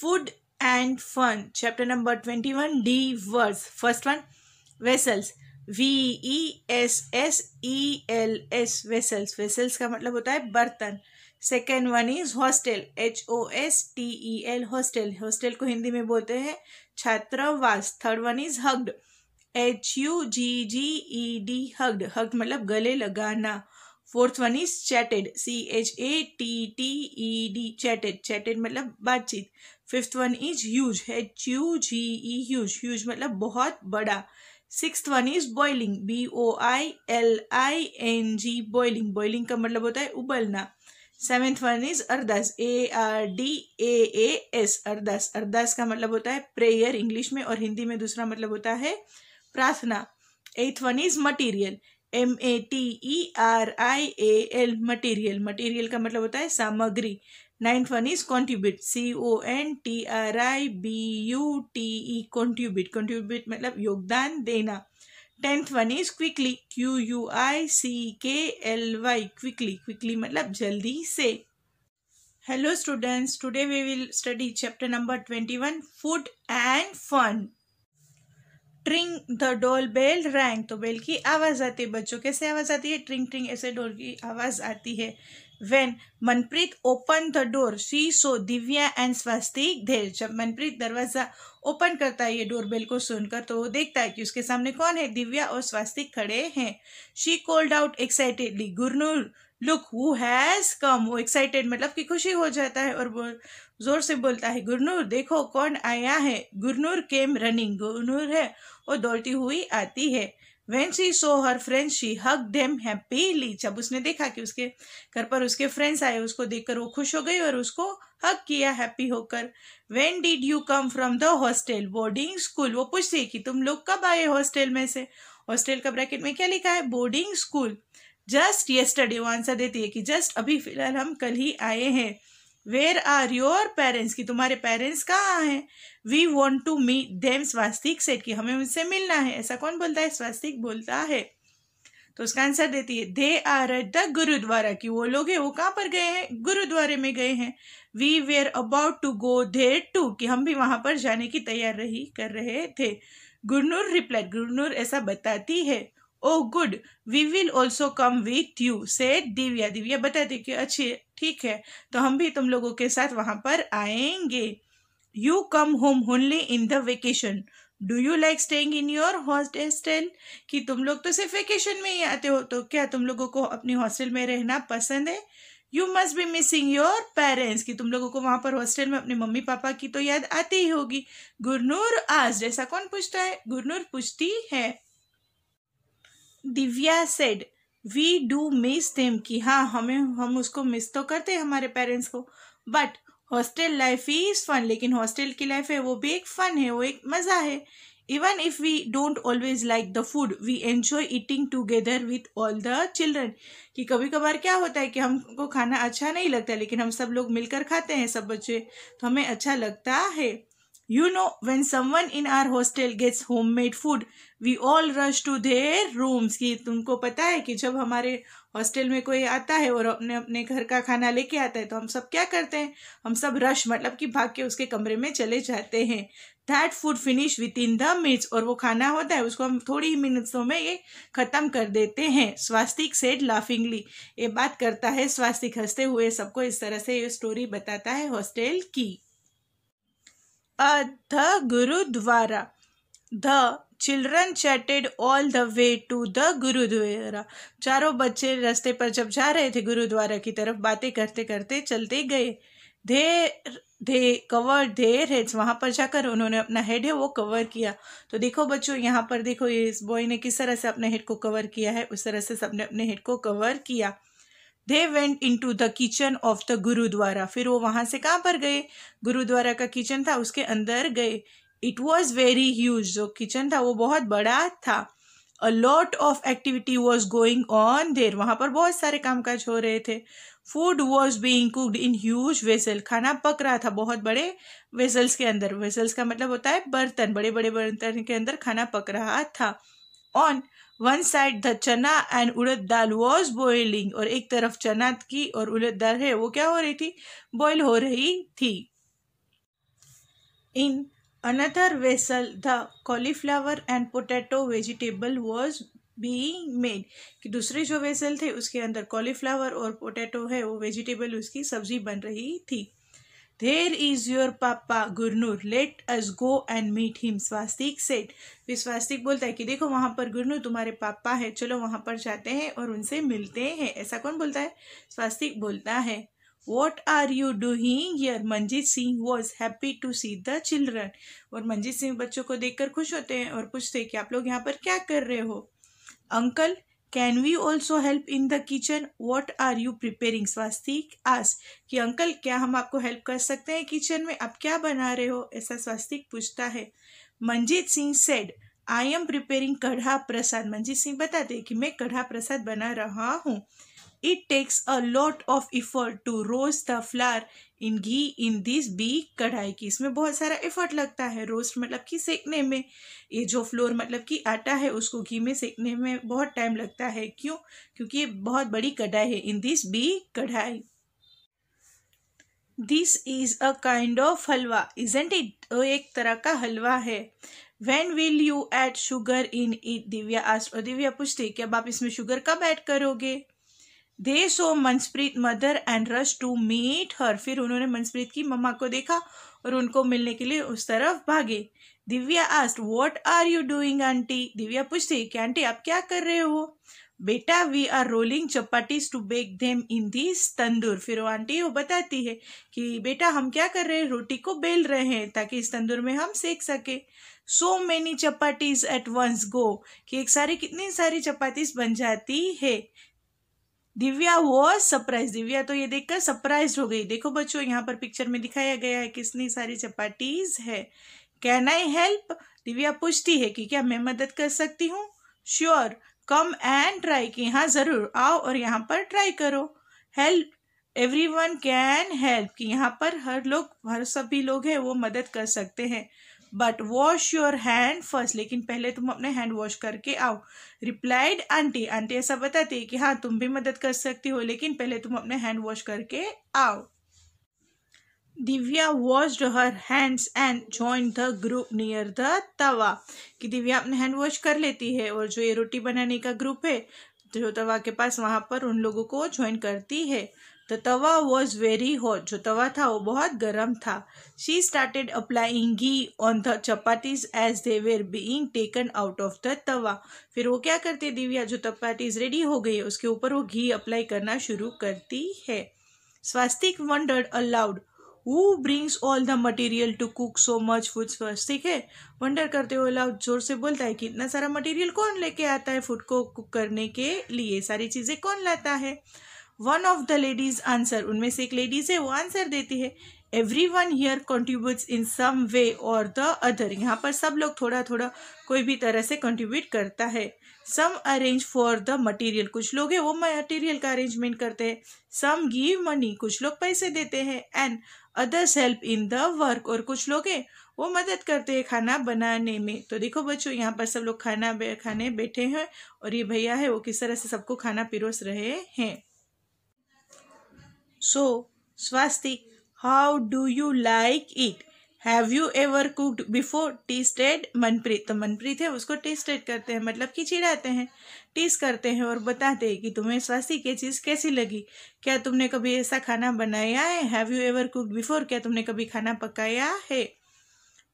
food and fun chapter number 21 d words first one vessels v e s s e l s vessels vessels का मतलब होता है बर्तन second one is hostel H O S T E L hostel hostel को हिंदी में बोलते हैं छात्रावास third one is hugged H U G G E D hugged hugged मतलब गले लगाना fourth one is chatted C H A T T E D chatted chatted मतलब बातचीत fifth one is huge H U G E huge huge मतलब बहुत बड़ा six one is boiling B O I L I N G boiling boiling का मतलब होता है उबलना seventh one is Ardaas A R D A A S Ardaas Ardaas का मतलब होता है प्रेयर इंग्लिश में और हिंदी में दूसरा मतलब होता है प्रार्थना eighth one is material M A T E R I A L material material का मतलब होता है सामग्री ninth one is contribute C O N T R I B U T E contribute contribute मतलब योगदान देना tenth one is quickly Q U I C K L Y quickly quickly मतलब जल्दी से hello students today we will study chapter number twenty one food and fun ट्रिंग the doorbell rang तो bell की आवाज़ आती है बच्चों कैसे आवाज़ आती है ट्रिंग ट्रिंग ऐसे डोल की आवाज़ आती है when Manpreet open the door she saw Divya and Swastik Dhairya जब मनप्रीत दरवाज़ा ओपन करता है ये डोर बेल को सुनकर तो वो देखता है कि उसके सामने कौन है दिव्या और स्वास्तिक खड़े हैं she called out excitedly Gurnoor look who has come वो एक्साइटेड मतलब कि खुशी हो जाता है और बोल जोर से बोलता है गुरनूर देखो कौन आया है गुरनूर केम रनिंग गुरनूर है वो दौड़ती हुई आती है when she saw her friend she hug them happily जब उसने देखा कि उसके घर पर उसके फ्रेंड्स आए उसको देखकर वो खुश हो गई और उसको हक किया हैप्पी होकर when did you come from the hostel boarding school वो पूछती है कि तुम लोग कब आए हॉस्टल में से हॉस्टल का ब्रैकेट में क्या लिखा है बोर्डिंग स्कूल जस्ट येस्टरडे वो आंसर देती है कि जस्ट अभी फिलहाल हम कल ही आए हैं वेयर आर योर पेरेंट्स कि तुम्हारे पेरेंट्स कहाँ हैं we want to meet them Swastik said कि हमें उनसे मिलना है ऐसा कौन बोलता है स्वास्तिक बोलता है तो उसका आंसर देती है they are at the gurdwara कि वो लोग हैं वो कहाँ पर गए हैं गुरुद्वारे में गए हैं we were about to go there too कि हम भी वहाँ पर जाने की तैयार रही कर रहे थे गुरनूर रिप्लाई गुरनूर ऐसा बताती है oh good we will also come with you said Divya Divya बताती कि अच्छी ठीक है तो हम भी तुम लोगों के साथ वहाँ पर आएंगे you come home only in the vacation do you like staying in your hostel कि तुम लोग तो सिर्फ वेकेशन में ही आते हो तो क्या तुम लोगों को अपनी हॉस्टल में रहना पसंद है you must be missing your parents कि तुम लोगों को वहाँ पर हॉस्टल में अपने मम्मी पापा की तो याद आती ही होगी गुरनूर आज जैसा कौन पूछता है गुरनूर पूछती है Divya said we do miss them कि हाँ हमें हम उसको मिस तो करते हैं हमारे पेरेंट्स को but hostel life is fun लेकिन हॉस्टल की लाइफ है वो भी एक फन है वो एक मज़ा है even if we don't always like the food we enjoy eating together with all the children कि कभी कभार क्या होता है कि हमको खाना अच्छा नहीं लगता लेकिन हम सब लोग मिलकर खाते हैं सब बच्चे तो हमें अच्छा लगता है You know, when someone in our hostel gets homemade food, we all rush to their rooms. कि तुमको पता है कि जब हमारे हॉस्टल में कोई आता है और अपने अपने घर का खाना लेके आता है तो हम सब क्या करते हैं हम सब रश मतलब कि भाग के उसके कमरे में चले जाते हैं that food finish within the minutes और वो खाना होता है उसको हम थोड़ी ही मिनट्सों में ये ख़त्म कर देते हैं स्वास्तिक सेड लाफिंगली ये बात करता है स्वास्तिक हंसते हुए सबको इस तरह से ये स्टोरी बताता है हॉस्टेल की uh the gurdwara the children chatted all the way to the gurdwara चारों बच्चे रास्ते पर जब जा रहे थे गुरुद्वारा की तरफ बातें करते करते चलते गए धेर धे कवर धेर हेड्स वहाँ पर जाकर उन्होंने अपना हेड है वो कवर किया तो देखो बच्चों यहाँ पर देखो इस बॉय ने किस तरह से अपने हेड को कवर किया है उस तरह से सबने अपने हेड को कवर किया they went into the kitchen of the gurdwara फिर वो वहाँ से कहाँ पर गए गुरुद्वारा का किचन था उसके अंदर गए इट वॉज वेरी ह्यूज जो किचन था वो बहुत बड़ा था a lot of activity was going on there वहाँ पर बहुत सारे काम काज हो रहे थे food was being cooked in huge vessel खाना पक रहा था बहुत बड़े वेसल्स के अंदर वेसल्स का मतलब होता है बर्तन बड़े बड़े बर्तन के अंदर खाना पक रहा था on one side the chana and urad dal was boiling और एक तरफ चना की और उड़द दाल है वो क्या हो रही थी बॉयल हो रही थी in another vessel the cauliflower and potato vegetable was be made कि दूसरे जो वेसल थे उसके अंदर कॉलीफ्लावर और पोटैटो है वो वेजिटेबल उसकी सब्जी बन रही थी There is your papa, Gurnur. Let us go and meet him. Swastik said फिर स्वास्तिक बोलता है कि देखो वहाँ पर गुरनूर तुम्हारे पापा है चलो वहां पर जाते हैं और उनसे मिलते हैं ऐसा कौन बोलता है स्वास्तिक बोलता है वॉट आर यू डूइंग यर Manjeet Singh was happy to see the children और मंजीत सिंह बच्चों को देखकर खुश होते हैं और पूछते हैं कि आप लोग यहाँ पर क्या कर रहे हो uncle can we also help in the kitchen what are you preparing Swastik आस कि अंकल क्या हम आपको हेल्प कर सकते हैं किचन में आप क्या बना रहे हो ऐसा स्वास्तिक पूछता है Manjeet Singh said I am preparing kada prasad Manjeet Singh बताते कि मैं कढ़ा प्रसाद बना रहा हूँ it takes a lot of effort to roast the flour in ghee in this big kadhai की इसमें बहुत सारा एफर्ट लगता है रोस्ट मतलब कि सेकने में ये जो फ्लोर मतलब कि आटा है उसको घी में सेकने में बहुत टाइम लगता है क्यों क्योंकि ये बहुत बड़ी कढ़ाई है in this big kadhai this is a kind of halwa is and it एक तरह का हलवा है when will you add sugar in it Divya asked और दिव्या पूछते कि अब आप इसमें शुगर कब ऐड करोगे they saw Manpreet's mother and rush to meet her फिर उन्होंने मनसप्रीत की मम्मा को देखा और उनको मिलने के लिए उस तरफ भागे Divya asked what are you doing aunty Divya पूछती कि आंटी आप क्या कर रहे हो बेटा we are rolling chapatis to bake them in this tandoor फिर वो आंटी वो बताती है कि बेटा हम क्या कर रहे हैं रोटी को बेल रहे हैं ताकि इस तंदूर में हम सेक सके so many chapatis at once go कि एक सारी कितनी सारी चपातीस बन जाती है दिव्या वॉज सरप्राइज दिव्या तो ये देखकर सरप्राइज हो गई देखो बच्चों यहाँ पर पिक्चर में दिखाया गया है कितनी सारी चपाटीज है कैन आई हेल्प दिव्या पूछती है कि क्या मैं मदद कर सकती हूँ श्योर कम एंड ट्राई की हाँ ज़रूर आओ और यहाँ पर ट्राई करो help everyone can help कि यहाँ पर हर लोग हर सभी लोग हैं वो मदद कर सकते हैं but wash your hand first लेकिन पहले तुम अपने हैंड वॉश करके आओ रिप्लाइड आंटी आंटी ऐसा बताती है कि हाँ तुम भी मदद कर सकती हो लेकिन पहले तुम अपने हैंड वॉश करके आओ Divya washed her hands and join the group near the tawa कि दिव्या अपने हैंड वॉश कर लेती है और जो ये रोटी बनाने का ग्रुप है जो तवा के पास वहाँ पर उन लोगों को ज्वाइन करती है the tawa was very hot जो तवा था वो बहुत गर्म था she started applying ghee on the chapatis as they were being taken out of the tawa फिर वो क्या करती है दिव्या जो चपातीज रेडी हो गई है उसके ऊपर वो घी अप्लाई करना शुरू करती है Swastik wondered aloud who brings all the material to cook so much food Swastik है वंडर करते हुए अलाउड जोर से बोलता है कि इतना सारा मटेरियल कौन लेके आता है फूड को कुक करने के लिए सारी चीज़ें कौन लाता है one of the ladies answer उनमें से एक लेडीज है वो आंसर देती है everyone here contribute in some way और द अदर यहाँ पर सब लोग थोड़ा थोड़ा कोई भी तरह से कंट्रीब्यूट करता है some arrange for the material कुछ लोग हैं वो मटेरियल का अरेंजमेंट करते हैं सम गिव मनी कुछ लोग पैसे देते हैं and others help in the work और कुछ लोग हैं वो मदद करते हैं खाना बनाने में तो देखो बच्चों यहाँ पर सब लोग खाना खाने बैठे हैं और ये भैया है वो किस तरह से सबको खाना पिरोस रहे हैं So, Swasti, how do you like it? Have you ever cooked before tasted Manpreet तो मनप्रीत है उसको टेस्टेड करते हैं मतलब कि चिड़ाते हैं टीस करते हैं और बताते हैं कि तुम्हें स्वास्थ्य की चीज़ कैसी लगी क्या तुमने कभी ऐसा खाना बनाया है have you ever cooked before क्या तुमने कभी खाना पकाया है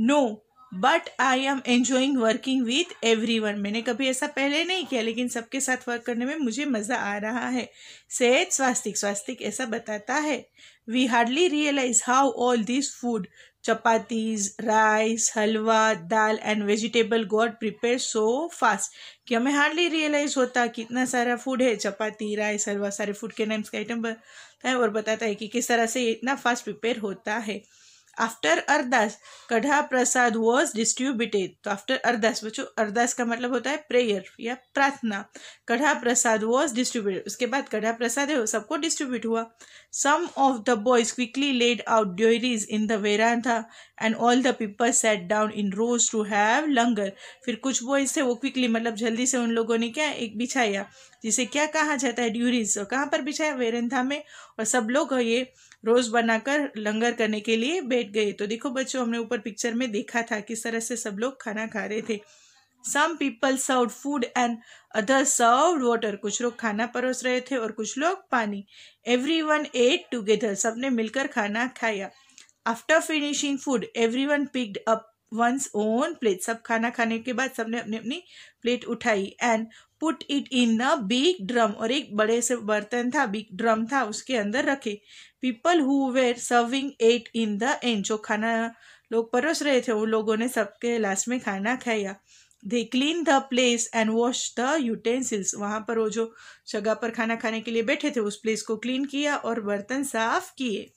no no, but I am enjoying working with everyone मैंने कभी ऐसा पहले नहीं किया लेकिन सबके साथ वर्क करने में मुझे मज़ा आ रहा है सेहत स्वास्तिक स्वास्तिक ऐसा बताता है we hardly realise how all this food chapatis rice halwa dal and vegetable got prepare so fast कि हमें हार्डली रियलाइज होता कितना सारा फूड है चपाती राइस हलवा सारे फूड के नाम्स का आइटम बताए और बताता है कि किस तरह से इतना फास्ट प्रिपेयर होता है after Ardaas kada prasad was distributed तो आफ्टर अरदास बच्चों अरदास का मतलब होता है प्रेयर या प्रार्थना कढ़ा प्रसाद वॉज डिस्ट्रीब्यूटेड उसके बाद कढ़ा प्रसाद है सबको डिस्ट्रीब्यूट हुआ some of the boys quickly laid out durries in the verandah and all the people sat down in rows to have langar फिर कुछ बॉयज थे वो क्विकली मतलब जल्दी से उन लोगों ने क्या एक बिछाया जिसे क्या कहा जाता है ड्यूरीज तो कहाँ पर बिछाया वेरंथा में और सब लोग ये रोज बनाकर लंगर करने के लिए बैठ गए तो देखो बच्चों हमने ऊपर पिक्चर में देखा था किस तरह से सब लोग खाना खा रहे थे some people serve food and other serve water कुछ लोग खाना परोस रहे थे और कुछ लोग पानी एवरी वन एट टूगेदर सबने मिलकर खाना खाया after finishing food every one picked up one's own plate सब खाना खाने के बाद सबने अपनी अपनी प्लेट उठाई and put it in a big drum और एक बड़े से बर्तन था बिग ड्रम था उसके अंदर रखे people who were serving ate in the end जो खाना लोग परोस रहे थे उन लोगों ने सबके लास्ट में खाना खाया they clean the place and wash the utensils वहाँ पर वो जो जगह पर खाना खाने के लिए बैठे थे उस प्लेस को क्लीन किया और बर्तन साफ किए